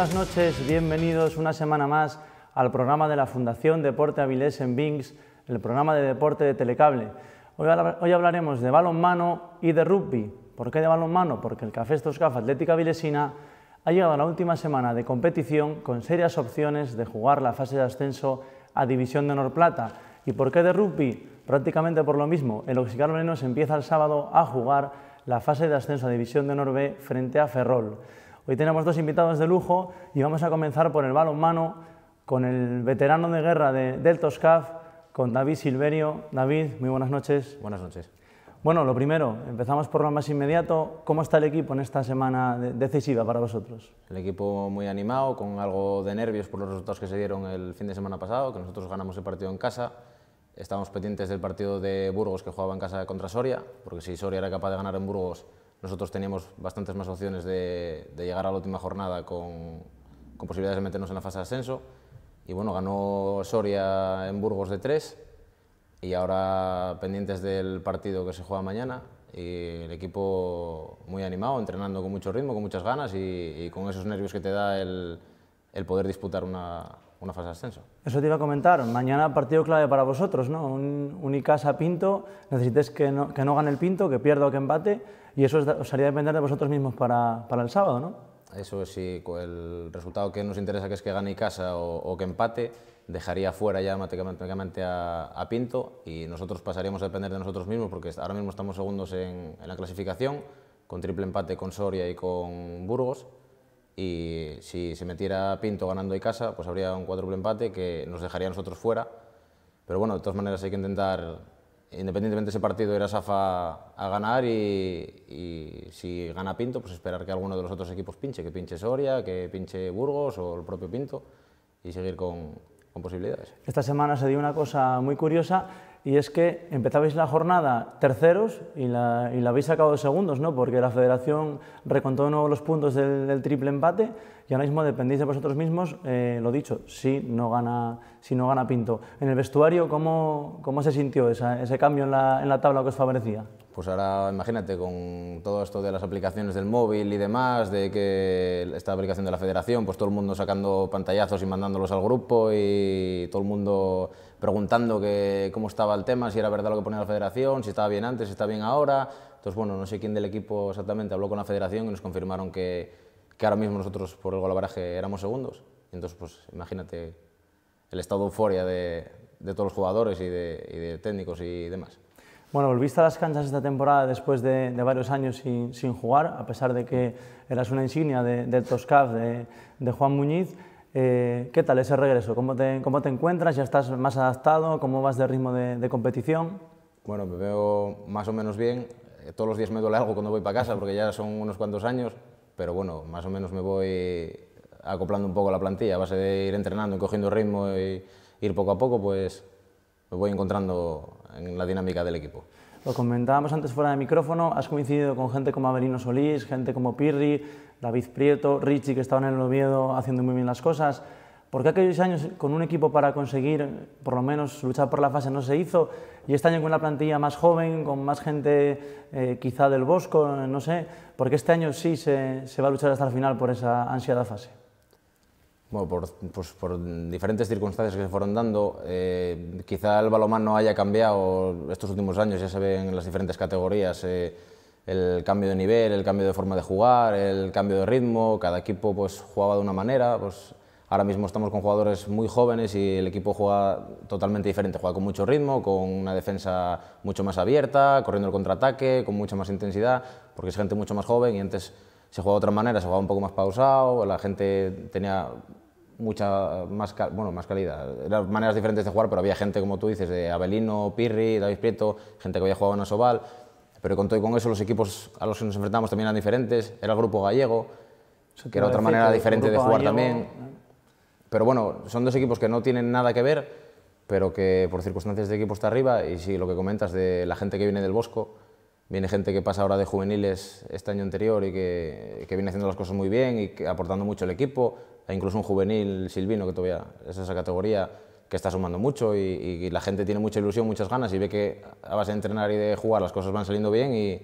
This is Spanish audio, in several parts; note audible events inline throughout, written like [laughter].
buenas noches, bienvenidos una semana más al programa de la Fundación Deporte Avilés en Bings, el programa de deporte de Telecable. Hoy, hablaremos de balonmano y de rugby. ¿Por qué de balonmano? Porque el Café Stoscaf Atlética Vilesina ha llegado a la última semana de competición con serias opciones de jugar la fase de ascenso a División de Honor Plata. ¿Y por qué de rugby? Prácticamente por lo mismo. El Oxicaroleno se empieza el sábado a jugar la fase de ascenso a División de Honor B frente a Ferrol. Hoy tenemos dos invitados de lujo y vamos a comenzar por el balón mano con el veterano de guerra de, del Toscaf, con David Silverio. David, muy buenas noches. Buenas noches. Bueno, lo primero, empezamos por lo más inmediato. ¿Cómo está el equipo en esta semana decisiva para vosotros? El equipo muy animado, con algo de nervios por los resultados que se dieron el fin de semana pasado, que nosotros ganamos el partido en casa. Estábamos pendientes del partido de Burgos que jugaba en casa contra Soria, porque si Soria era capaz de ganar en Burgos, nosotros teníamos bastantes más opciones de, llegar a la última jornada con, posibilidades de meternos en la fase de ascenso. Y bueno, ganó Soria en Burgos de 3 y ahora pendientes del partido que se juega mañana. Y el equipo muy animado, entrenando con mucho ritmo, con muchas ganas y, con esos nervios que te da el, poder disputar una, fase de ascenso. Eso te iba a comentar, mañana partido clave para vosotros, ¿no? Un Unicasa Pinto, necesitas que no, que no, gane el Pinto, que pierda o que empate, y eso os haría depender de vosotros mismos para, el sábado, ¿no? Eso es, el resultado que nos interesa que es que gane Icasa o, o que empate, dejaría fuera ya matemáticamente a, Pinto y nosotros pasaríamos a depender de nosotros mismos porque ahora mismo estamos segundos en, la clasificación, con triple empate con Soria y con Burgos. Y si se metiera Pinto ganando casa pues habría un cuádruple empate que nos dejaría a nosotros fuera. Pero bueno, de todas maneras hay que intentar independientemente de ese partido, ir a Safa a ganar y, si gana Pinto, pues esperar que alguno de los otros equipos pinche, que pinche Soria, que pinche Burgos o el propio Pinto y seguir con, con posibilidades. Esta semana se dio una cosa muy curiosa y es que empezabais la jornada terceros y la, y la habéis sacado de segundos, ¿no? Porque la federación recontó de nuevo los puntos del, triple empate y ahora mismo dependéis de vosotros mismos, eh, lo dicho, si no, gana, si no gana Pinto. En el vestuario, ¿cómo, cómo se sintió ese cambio en la, en la tabla que os favorecía? Pues ahora imagínate con todo esto de las aplicaciones del móvil y demás, de que esta aplicación de la federación, pues todo el mundo sacando pantallazos y mandándolos al grupo y todo el mundo preguntando cómo estaba el tema, si era verdad lo que ponía la federación, si estaba bien antes, si está bien ahora. Entonces, bueno, no sé quién del equipo exactamente habló con la federación y nos confirmaron que, que ahora mismo nosotros por el golabaraje éramos segundos. Entonces, pues imagínate el estado de euforia de, de todos los jugadores y de, y de, técnicos y demás. Bueno, volviste a las canchas esta temporada después de, de varios años sin, sin, jugar, a pesar de que eras una insignia de, del Toscaf de Juan Muñiz. Eh, ¿Qué tal ese regreso? ¿Cómo te, encuentras? ¿Ya estás más adaptado? ¿Cómo vas de ritmo de, competición? Bueno, me veo más o menos bien. Eh, todos los días me duele algo cuando voy para casa porque ya son unos cuantos años, pero bueno, más o menos me voy acoplando un poco a la plantilla. A base de ir entrenando y cogiendo ritmo y ir poco a poco, pues me voy encontrando en la dinámica del equipo. Lo comentábamos antes fuera de micrófono, has coincidido con gente como Avelino Solís, gente como Pirri, David Prieto, Richie, que estaban en el Oviedo haciendo muy bien las cosas. ¿Por qué aquellos años con un equipo para conseguir, por lo menos, luchar por la fase no se hizo? Y este año con la plantilla más joven, con más gente eh, quizá del Bosco, no sé, ¿Por qué este año sí se, va a luchar hasta el final por esa ansiada fase. Bueno, por, pues por, diferentes circunstancias que se fueron dando, eh, quizá el balomán no haya cambiado estos últimos años, ya se ven en las diferentes categorías. Eh, el cambio de nivel, el cambio de forma de jugar, el cambio de ritmo, cada equipo pues, jugaba de una manera, pues, ahora mismo estamos con jugadores muy jóvenes y el equipo juega totalmente diferente, juega con mucho ritmo, con una defensa mucho más abierta, corriendo el contraataque, con mucha más intensidad, porque es gente mucho más joven y antes se jugaba de otra manera, se jugaba un poco más pausado, la gente tenía mucha más, bueno, más calidad. Eran maneras diferentes de jugar, pero había gente, como tú dices, de Abelino, Pirri, David Prieto, gente que había jugado en Asobal pero con todo y con eso los equipos a los que nos enfrentamos también eran diferentes, era el grupo gallego, que era otra manera diferente de jugar también. Pero bueno, son dos equipos que no tienen nada que ver, pero que por circunstancias de equipo está arriba, y sí, lo que comentas de la gente que viene del Bosco, viene gente que pasa ahora de juveniles este año anterior y que, viene haciendo las cosas muy bien y que, aportando mucho al equipo, e incluso un juvenil Silvino que todavía es esa categoría, que está sumando mucho y, la gente tiene mucha ilusión, muchas ganas y ve que a base de entrenar y de jugar las cosas van saliendo bien y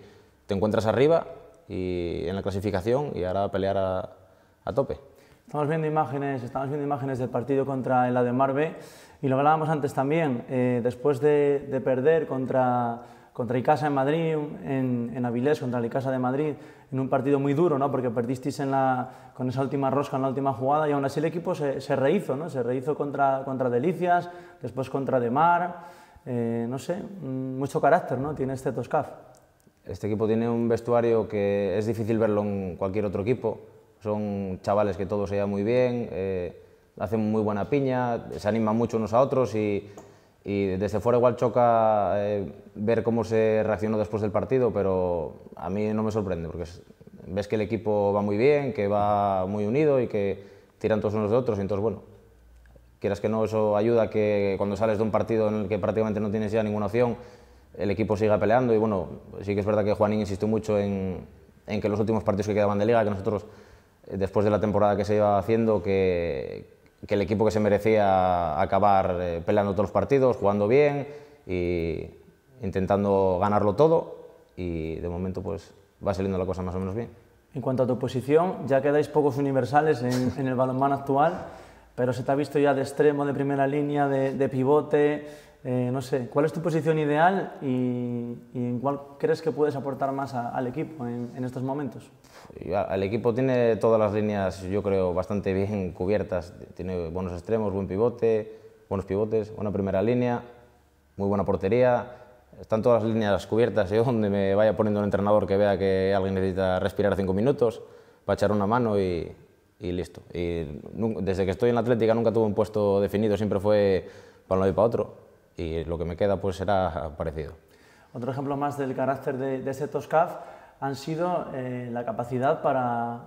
te encuentras arriba y en la clasificación y ahora pelear a, tope. Estamos viendo imágenes, estamos viendo imágenes del partido contra el B y lo hablábamos antes también, eh, después de perder contra contra casa en Madrid, en, en Avilés, contra el casa de Madrid, en un partido muy duro, ¿no? porque perdisteis en la, con esa última rosca en la última jugada y aún así el equipo se, se rehizo, ¿no? se rehizo contra, contra Delicias, después contra Demar, eh, no sé, mm, mucho carácter ¿no? tiene este Toscaf. Este equipo tiene un vestuario que es difícil verlo en cualquier otro equipo, son chavales que todos se llevan muy bien, eh, hacen muy buena piña, se animan mucho unos a otros y y desde fuera igual choca eh, ver cómo se reaccionó después del partido, pero a mí no me sorprende, porque ves que el equipo va muy bien, que va muy unido y que tiran todos unos de otros, y entonces, bueno, quieras que no, eso ayuda que cuando sales de un partido en el que prácticamente no tienes ya ninguna opción, el equipo siga peleando y bueno, sí que es verdad que Juanín insistió mucho en, en que los últimos partidos que quedaban de liga, que nosotros, eh, después de la temporada que se iba haciendo, que, que el equipo que se merecía acabar eh, peleando todos los partidos, jugando bien y intentando ganarlo todo y de momento pues va saliendo la cosa más o menos bien. En cuanto a tu posición, ya quedáis pocos universales en, [laughs] el balonmano actual, pero se te ha visto ya de extremo, de primera línea, de, pivote, eh, no sé, ¿cuál es tu posición ideal y, en cuál crees que puedes aportar más al equipo en estos momentos? El equipo tiene todas las líneas, yo creo, bastante bien cubiertas. Tiene buenos extremos, buen pivote, buenos pivotes, buena primera línea, muy buena portería. Están todas las líneas cubiertas. y donde me vaya poniendo un entrenador que vea que alguien necesita respirar cinco minutos, va a echar una mano y, y listo. Y desde que estoy en la Atlética nunca tuve un puesto definido, siempre fue para uno y para otro. Y lo que me queda pues será parecido. Otro ejemplo más del carácter de, de ese Toscaf han sido eh, la capacidad para,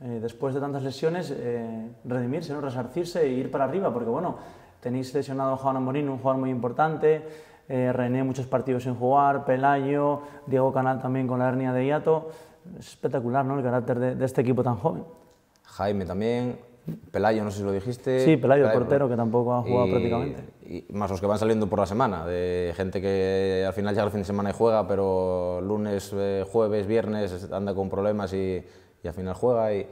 eh, después de tantas lesiones, eh, redimirse, ¿no? resarcirse e ir para arriba, porque bueno, tenéis lesionado a Juan Amorín, un jugador muy importante, René muchos partidos sin jugar, Pelayo, Diego Canal también con la hernia de hiato, espectacular ¿no? el carácter de, de este equipo tan joven. Jaime también, Pelayo, no sé si lo dijiste. Sí, Pelayo, el portero, que tampoco ha jugado prácticamente. Y más los que van saliendo por la semana, de gente que al final llega al fin de semana y juega, pero lunes, eh, jueves, viernes anda con problemas y, al final juega. Y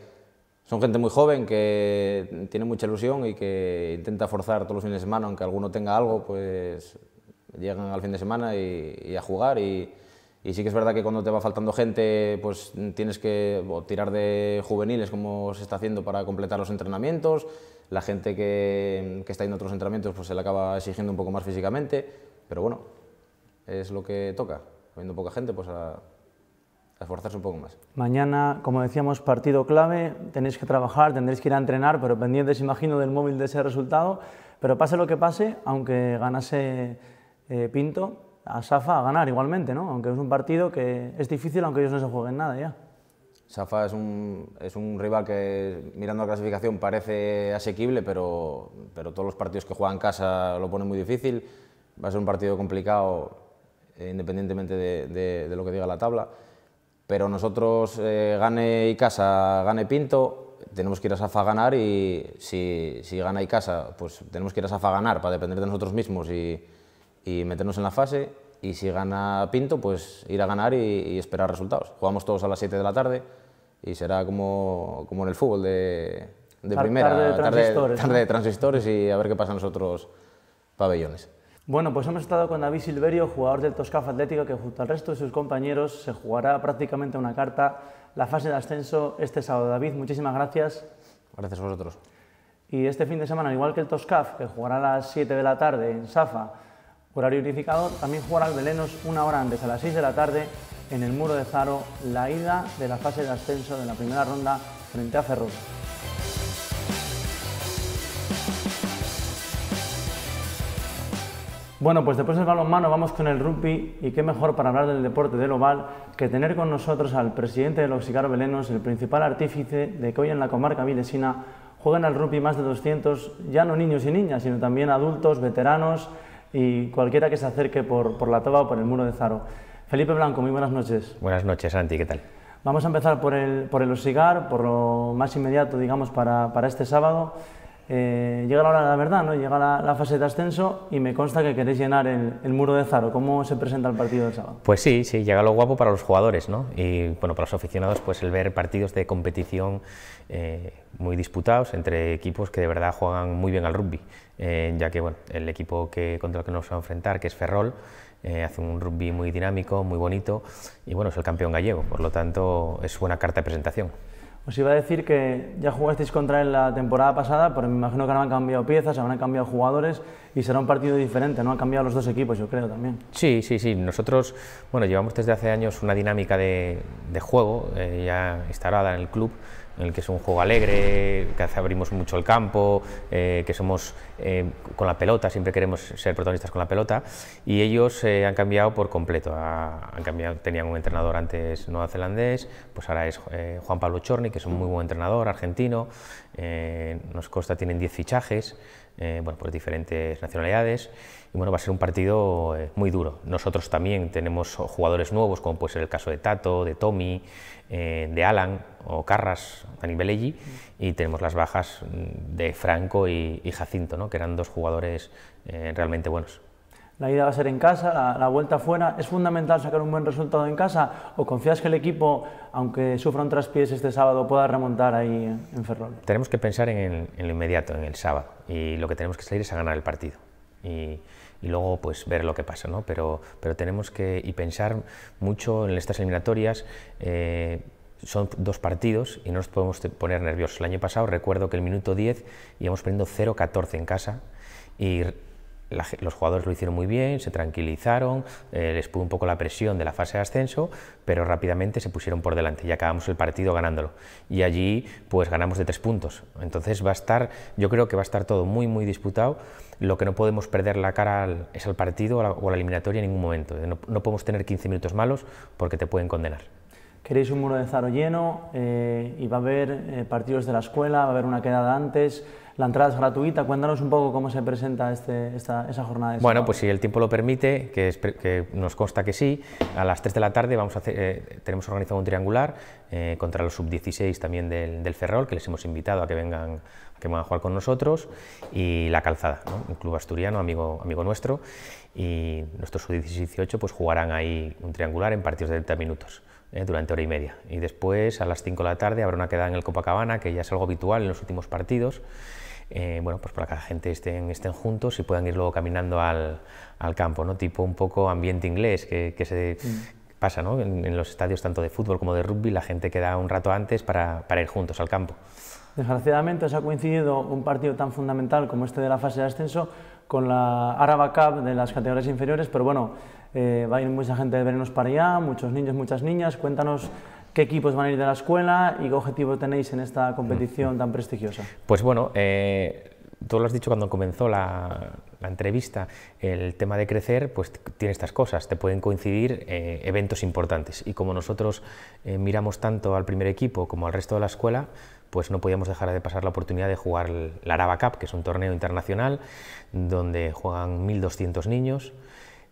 son gente muy joven que tiene mucha ilusión y que intenta forzar todos los fines de semana, aunque alguno tenga algo, pues llegan al fin de semana y, y a jugar. y y sí que es verdad que cuando te va faltando gente, pues tienes que tirar de juveniles como se está haciendo para completar los entrenamientos. La gente que, está en otros entrenamientos pues se le acaba exigiendo un poco más físicamente. Pero bueno, es lo que toca. Habiendo poca gente, pues a, esforzarse un poco más. Mañana, como decíamos, partido clave. Tenéis que trabajar, tendréis que ir a entrenar, pero pendientes, imagino, del móvil de ese resultado. Pero pase lo que pase, aunque ganase eh, Pinto, a Safa a ganar igualmente, ¿no? Aunque es un partido que es difícil, aunque ellos no se jueguen nada ya. Safa es un, es un rival que, mirando la clasificación, parece asequible, pero, pero todos los partidos que juegan en casa lo ponen muy difícil. Va a ser un partido complicado, eh, independientemente de, lo que diga la tabla. Pero nosotros, eh, gane y casa, gane Pinto, tenemos que ir a Safa a ganar y si, gana y casa, pues tenemos que ir a Safa a ganar para depender de nosotros mismos y, y meternos en la fase y si gana Pinto, pues ir a ganar y, esperar resultados. Jugamos todos a las 7 de la tarde y será como, como en el fútbol de, de primera, tarde de, transistores, tarde, tarde de transistores y a ver qué pasa en los otros pabellones. Bueno, pues hemos estado con David Silverio, jugador del Toscaf Atlético, que junto al resto de sus compañeros se jugará prácticamente una carta la fase de ascenso este sábado. David, muchísimas gracias. Gracias a vosotros. Y este fin de semana, igual que el Toscaf, que jugará a las 7 de la tarde en Safa, Horario unificado, también jugará el Belenos una hora antes, a las 6 de la tarde, en el Muro de Zaro, la ida de la fase de ascenso de la primera ronda frente a Ferrol. Bueno, pues después del balonmano vamos con el rugby y qué mejor para hablar del deporte del oval que tener con nosotros al presidente del Oxigar Belenos, el principal artífice de que hoy en la comarca vilesina juegan al rugby más de 200, ya no niños y niñas, sino también adultos, veteranos, y cualquiera que se acerque por, la toba o por el muro de Zaro. Felipe Blanco, muy buenas noches. Buenas noches, Santi, ¿qué tal? Vamos a empezar por el, por Osigar, por lo más inmediato, digamos, para, este sábado. Eh, llega la hora de la verdad, ¿no? llega la, fase de ascenso y me consta que queréis llenar el, muro de Zaro. ¿Cómo se presenta el partido de sábado? Pues sí, sí, llega lo guapo para los jugadores ¿no? y bueno, para los aficionados pues el ver partidos de competición eh, muy disputados entre equipos que de verdad juegan muy bien al rugby. Eh, ya que bueno, el equipo que, contra el que nos va a enfrentar, que es Ferrol, eh, hace un rugby muy dinámico, muy bonito, y bueno, es el campeón gallego, por lo tanto es buena carta de presentación. Os iba a decir que ya jugasteis contra él la temporada pasada, pero me imagino que han cambiado piezas, han cambiado jugadores y será un partido diferente, ¿no? Han cambiado los dos equipos, yo creo también. Sí, sí, sí. Nosotros, bueno, llevamos desde hace años una dinámica de, juego eh, ya instalada en el club, en el que es un juego alegre, que abrimos mucho el campo, eh, que somos eh, con la pelota, siempre queremos ser protagonistas con la pelota, y ellos eh, han cambiado por completo. Ah, han cambiado, tenían un entrenador antes neozelandés, pues ahora es Juan Pablo Chorni, que es un muy buen entrenador argentino, nos consta tienen 10 fichajes, bueno, diferentes nacionalidades, bueno, va a ser un partido eh, muy duro. Nosotros también tenemos jugadores nuevos, como puede ser el caso de Tato, de Tommy, eh, de Alan o Carras, Dani Eji y tenemos las bajas mm, de Franco y, Jacinto, ¿no? que eran dos jugadores eh, realmente buenos. La ida va a ser en casa, la, vuelta fuera. ¿Es fundamental sacar un buen resultado en casa o confías que el equipo, aunque sufra un traspiés este sábado, pueda remontar ahí en Ferrol? Tenemos que pensar en, en lo inmediato, en el sábado, y lo que tenemos que salir es a ganar el partido y, luego pues ver lo que pasa, ¿no? Pero, pero tenemos que pensar mucho en estas eliminatorias. Eh, son dos partidos y no nos podemos poner nerviosos. El año pasado recuerdo que el minuto 10 íbamos perdiendo 0-14 en casa los jugadores lo hicieron muy bien, se tranquilizaron, eh, les pudo un poco la presión de la fase de ascenso, pero rápidamente se pusieron por delante y acabamos el partido ganándolo. Y allí pues ganamos de tres puntos. Entonces va a estar, yo creo que va a estar todo muy, muy disputado. Lo que no podemos perder la cara es el partido o la, eliminatoria en ningún momento. No, podemos tener 15 minutos malos porque te pueden condenar queréis un muro de Zaro lleno eh, y va a haber eh, partidos de la escuela, va a haber una quedada antes. La entrada es gratuita. Cuéntanos un poco cómo se presenta este, esta, esa jornada. De bueno, pues si el tiempo lo permite, que, nos consta que sí, a las 3 de la tarde vamos a eh, tenemos organizado un triangular eh, contra los sub-16 también del, del, Ferrol, que les hemos invitado a que vengan a que jugar con nosotros, y La Calzada, un club asturiano, amigo, amigo nuestro, y nuestros sub-18 pues, jugarán ahí un triangular en partidos de 30 minutos eh, durante hora y media. Y después, a las 5 de la tarde, habrá una quedada en el Copacabana, que ya es algo habitual en los últimos partidos. Eh, bueno, pues para que la gente estén, estén juntos y puedan ir luego caminando al, al campo, ¿no? tipo un poco ambiente inglés que, que se, mm. pasa ¿no? en, los estadios tanto de fútbol como de rugby, la gente queda un rato antes para, para ir juntos al campo. Desgraciadamente se ha coincidido un partido tan fundamental como este de la fase de ascenso con la Araba Cup de las categorías inferiores, pero bueno, eh, va a ir mucha gente de vernos para allá, muchos niños, muchas niñas. Cuéntanos ¿Qué equipos van a ir de la escuela y qué objetivo tenéis en esta competición tan prestigiosa? Pues bueno, eh, tú lo has dicho cuando comenzó la, entrevista, el tema de crecer pues tiene estas cosas, te pueden coincidir eh, eventos importantes y como nosotros eh, miramos tanto al primer equipo como al resto de la escuela, pues no podíamos dejar de pasar la oportunidad de jugar la Araba Cup, que es un torneo internacional donde juegan 1.200 niños,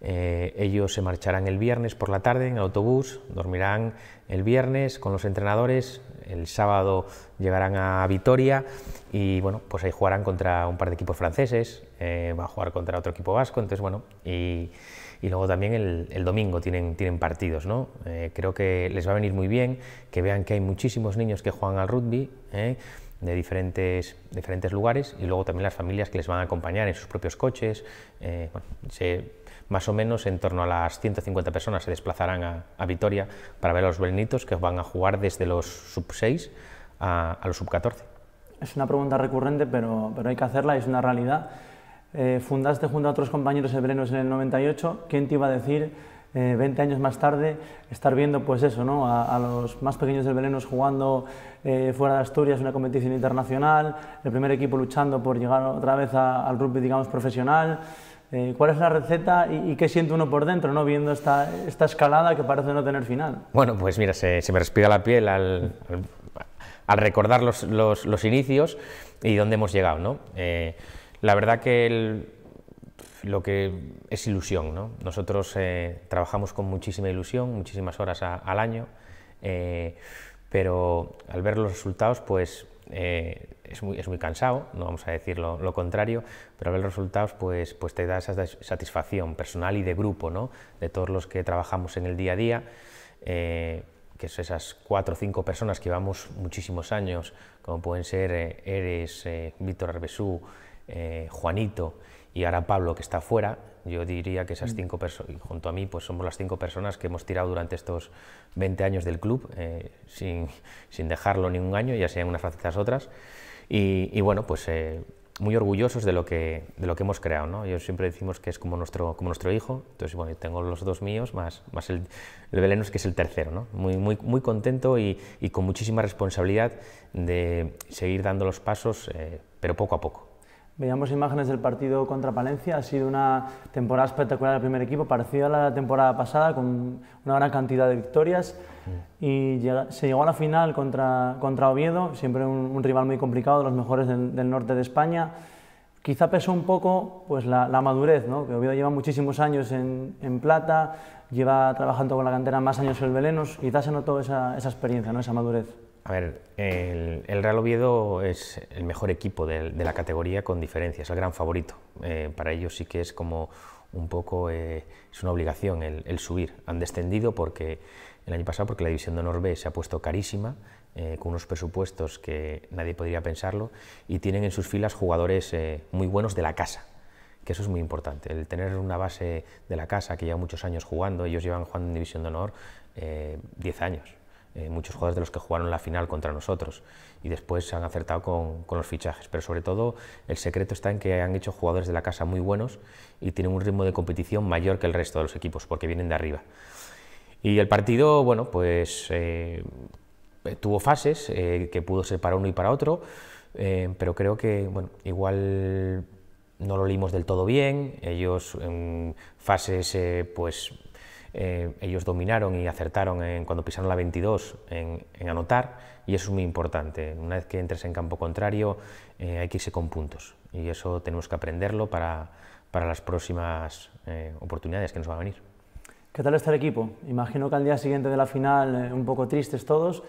eh, ellos se marcharán el viernes por la tarde en el autobús, dormirán el viernes con los entrenadores, el sábado llegarán a Vitoria y bueno, pues ahí jugarán contra un par de equipos franceses, eh, va a jugar contra otro equipo vasco, entonces bueno, y, y luego también el, domingo tienen, tienen partidos, ¿no? Eh, creo que les va a venir muy bien que vean que hay muchísimos niños que juegan al rugby de diferentes, diferentes lugares y luego también las familias que les van a acompañar en sus propios coches. bueno, se, más o menos en torno a las 150 personas se desplazarán a, Vitoria para ver a los Belenitos que van a jugar desde los sub 6 a, los sub 14. Es una pregunta recurrente, pero, hay que hacerla, es una realidad. Eh, fundaste junto a otros compañeros hebreos en el 98, ¿quién te iba a decir 20 eh, años más tarde estar viendo pues eso, ¿no? a, los más pequeños del Belenos jugando eh, fuera de Asturias una competición internacional, el primer equipo luchando por llegar otra vez al rugby digamos profesional? Eh, ¿Cuál es la receta y, qué siente uno por dentro, no viendo esta, esta, escalada que parece no tener final? Bueno, pues mira, se, me respira la piel al, al, recordar los, los, inicios y dónde hemos llegado, ¿no? Eh, la verdad que lo que es ilusión, ¿no? Nosotros eh, trabajamos con muchísima ilusión, muchísimas horas al año, pero al ver los resultados, pues eh, es, muy, cansado, no vamos a decir lo, contrario, pero ver los resultados pues, pues te da esa satisfacción personal y de grupo, de todos los que trabajamos en el día a día, eh, que son esas cuatro o cinco personas que llevamos muchísimos años, como pueden ser eh, Eres, Víctor Arbesú, Juanito, y ahora Pablo, que está fuera, yo diría que esas mm. cinco personas, junto a mí, pues somos las cinco personas que hemos tirado durante estos 20 años del club, eh, sin, sin, dejarlo ningún año, ya sean unas facetas otras. Y, bueno, pues eh, muy orgullosos de lo que, de lo que hemos creado. ¿no? siempre decimos que es como nuestro, como nuestro hijo. Entonces, bueno, tengo los dos míos, más, más el, el que es el tercero. ¿no? Muy, muy, muy contento y, con muchísima responsabilidad de seguir dando los pasos, eh, pero poco a poco. Veíamos imágenes del partido contra Palencia. Ha sido una temporada espectacular del primer equipo, parecida a la temporada pasada, con una gran cantidad de victorias. Y se llegó a la final contra, contra Oviedo, siempre un, rival muy complicado, de los mejores del, norte de España. Quizá pesó un poco pues, la, madurez, ¿no? que Oviedo lleva muchísimos años en, Plata, lleva trabajando con la cantera más años el Velenos. Quizá se notó esa, esa experiencia, ¿no? esa madurez. A ver, el, Real Oviedo es el mejor equipo de, la categoría con diferencia, es el gran favorito. Eh, para ellos sí que es como un poco, eh, es una obligación el, subir. Han descendido porque el año pasado porque la división de Honor B se ha puesto carísima, eh, con unos presupuestos que nadie podría pensarlo, y tienen en sus filas jugadores muy buenos de la casa, que eso es muy importante. El tener una base de la casa que lleva muchos años jugando, ellos llevan jugando en División de Honor 10 años. Eh, muchos jugadores de los que jugaron la final contra nosotros y después se han acertado con, los fichajes. Pero sobre todo el secreto está en que han hecho jugadores de la casa muy buenos y tienen un ritmo de competición mayor que el resto de los equipos porque vienen de arriba. Y el partido, bueno, pues eh, tuvo fases eh, que pudo ser para uno y para otro, pero creo que, bueno, igual no lo leímos del todo bien, ellos en fases pues eh, ellos dominaron y acertaron cuando pisaron la 22 en, anotar y eso es muy importante. Una vez que entres en campo contrario eh, hay que irse con puntos y eso tenemos que aprenderlo para, las próximas eh, oportunidades que nos van a venir. ¿Qué tal está el equipo? Imagino que al día siguiente de la final un poco tristes todos,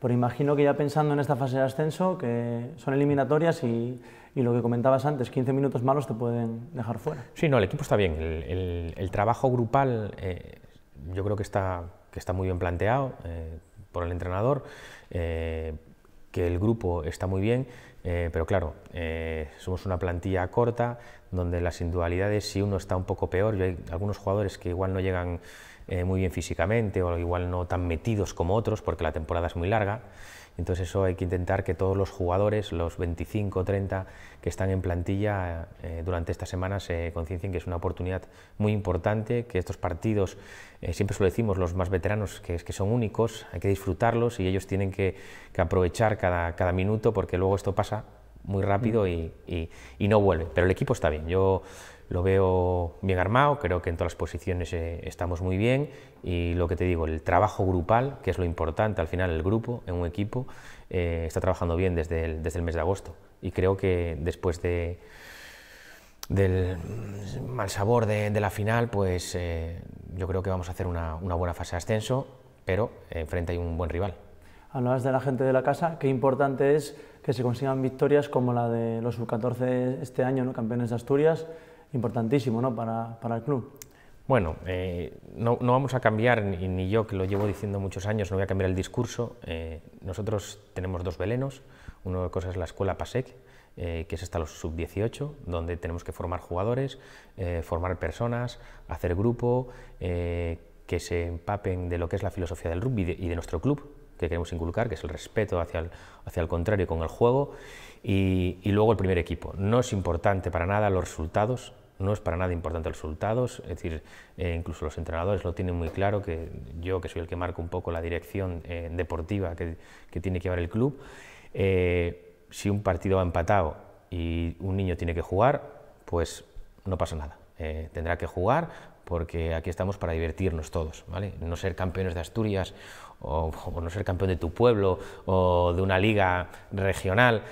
pero imagino que ya pensando en esta fase de ascenso, que son eliminatorias y, lo que comentabas antes, 15 minutos malos te pueden dejar fuera. Sí, no, el equipo está bien. El, trabajo grupal yo creo que está, que está muy bien planteado eh, por el entrenador, eh, que el grupo está muy bien, eh, pero claro, somos una plantilla corta donde las individualidades, si uno está un poco peor, hay algunos jugadores que igual no llegan muy bien físicamente o igual no tan metidos como otros porque la temporada es muy larga. Entonces eso hay que intentar que todos los jugadores, los 25 o 30 que están en plantilla eh, durante esta semana, se conciencien que es una oportunidad muy importante, que estos partidos, eh, siempre se lo decimos los más veteranos, que, que son únicos, hay que disfrutarlos y ellos tienen que, aprovechar cada, minuto porque luego esto pasa muy rápido mm. y, no vuelve. Pero el equipo está bien. Yo lo veo bien armado, creo que en todas las posiciones eh, estamos muy bien y lo que te digo, el trabajo grupal, que es lo importante, al final el grupo en un equipo eh, está trabajando bien desde el, desde el mes de agosto y creo que después de del mal sabor de, la final, pues eh, yo creo que vamos a hacer una, una buena fase de ascenso, pero enfrente hay un buen rival. Hablabas de la gente de la casa, qué importante es que se consigan victorias como la de los sub-14 este año, ¿no? campeones de Asturias, importantísimo ¿no? para, el club. Bueno, eh, no, vamos a cambiar, ni, yo que lo llevo diciendo muchos años, no voy a cambiar el discurso. Eh, nosotros tenemos dos velenos, una de cosas es la escuela PASEC, eh, que es hasta los sub-18, donde tenemos que formar jugadores, formar personas, hacer grupo, que se empapen de lo que es la filosofía del rugby y de, nuestro club, que queremos inculcar, que es el respeto hacia el, hacia el contrario con el juego, y, y, luego el primer equipo. No es importante para nada los resultados, no es para nada importante los resultados, es decir, eh, incluso los entrenadores lo tienen muy claro, que yo que soy el que marco un poco la dirección eh, deportiva que, tiene que llevar el club, eh, si un partido va empatado y un niño tiene que jugar, pues no pasa nada. tendrá que jugar porque aquí estamos para divertirnos todos, ¿vale? No ser campeones de Asturias o, no ser campeón de tu pueblo o de una liga regional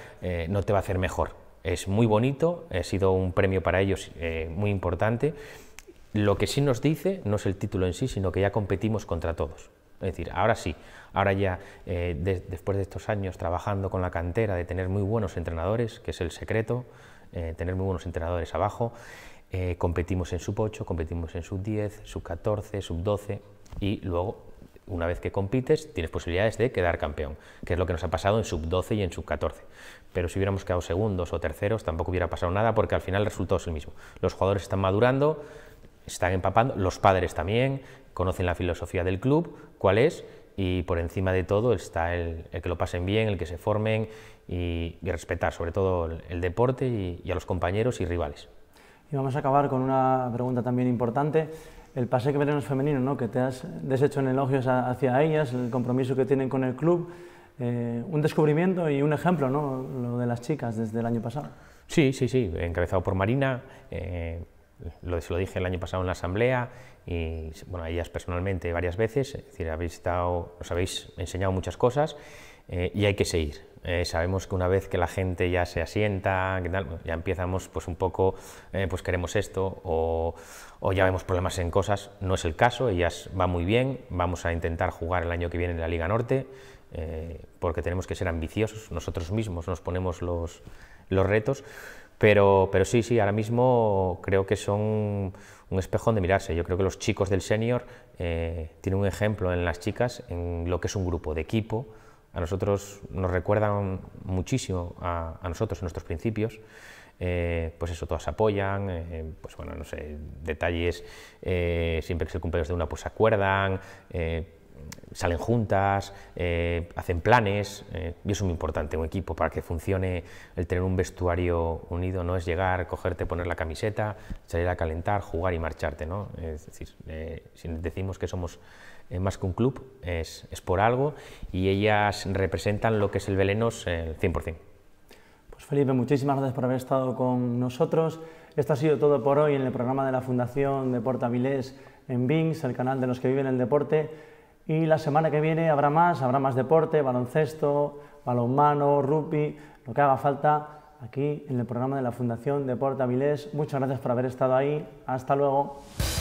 no te va a hacer mejor es muy bonito, ha sido un premio para ellos eh, muy importante. Lo que sí nos dice no es el título en sí, sino que ya competimos contra todos. Es decir, ahora sí, ahora ya eh, después de estos años trabajando con la cantera, de tener muy buenos entrenadores, que es el secreto, eh, tener muy buenos entrenadores abajo, competimos en sub 8, competimos en sub 10, sub 14, sub 12 y luego, una vez que compites, tienes posibilidades de quedar campeón, que es lo que nos ha pasado en sub 12 y en sub 14 pero si hubiéramos quedado segundos o terceros tampoco hubiera pasado nada porque al final el resultado es el mismo. Los jugadores están madurando, están empapando, los padres también, conocen la filosofía del club, cuál es, y por encima de todo está el, que lo pasen bien, el que se formen y, respetar sobre todo el, deporte y, a los compañeros y rivales. Y vamos a acabar con una pregunta también importante el pase que veremos femenino, ¿no? que te has deshecho en elogios hacia ellas, el compromiso que tienen con el club. Eh, un descubrimiento y un ejemplo, ¿no? Lo de las chicas desde el año pasado. Sí, sí, sí, encabezado por Marina. Eh, lo, se lo dije el año pasado en la asamblea y bueno, ellas personalmente varias veces, es decir, habéis estado, os habéis enseñado muchas cosas eh, y hay que seguir. sabemos que una vez que la gente ya se asienta, que tal, ya empezamos pues un poco, pues queremos esto o, o, ya vemos problemas en cosas, no es el caso, ellas va muy bien, vamos a intentar jugar el año que viene en la Liga Norte, eh, porque tenemos que ser ambiciosos, nosotros mismos nos ponemos los, los retos, pero, pero sí, sí, ahora mismo creo que son un espejo de mirarse. Yo creo que los chicos del senior eh, tienen un ejemplo en las chicas, en lo que es un grupo de equipo. A nosotros nos recuerdan muchísimo a, nosotros, en nuestros principios. Eh, pues eso, todas apoyan, eh, pues bueno, no sé, detalles, siempre que se cumple cumpleaños de una, pues se acuerdan salen juntas, eh, hacen planes, eh, y es muy importante, un equipo para que funcione, el tener un vestuario unido no es llegar, cogerte, poner la camiseta, salir a calentar, jugar y marcharte, Es decir, eh, si decimos que somos más que un club, es, por algo, y ellas representan lo que es el Belenos el 100%. Pues Felipe, muchísimas gracias por haber estado con nosotros. Esto ha sido todo por hoy en el programa de la Fundación Deporta en Bings, el canal de los que viven el deporte. Y la semana que viene habrá más, habrá más deporte, baloncesto, balonmano, rugby, lo que haga falta aquí en el programa de la Fundación Deporte Avilés. Muchas gracias por haber estado ahí. Hasta luego.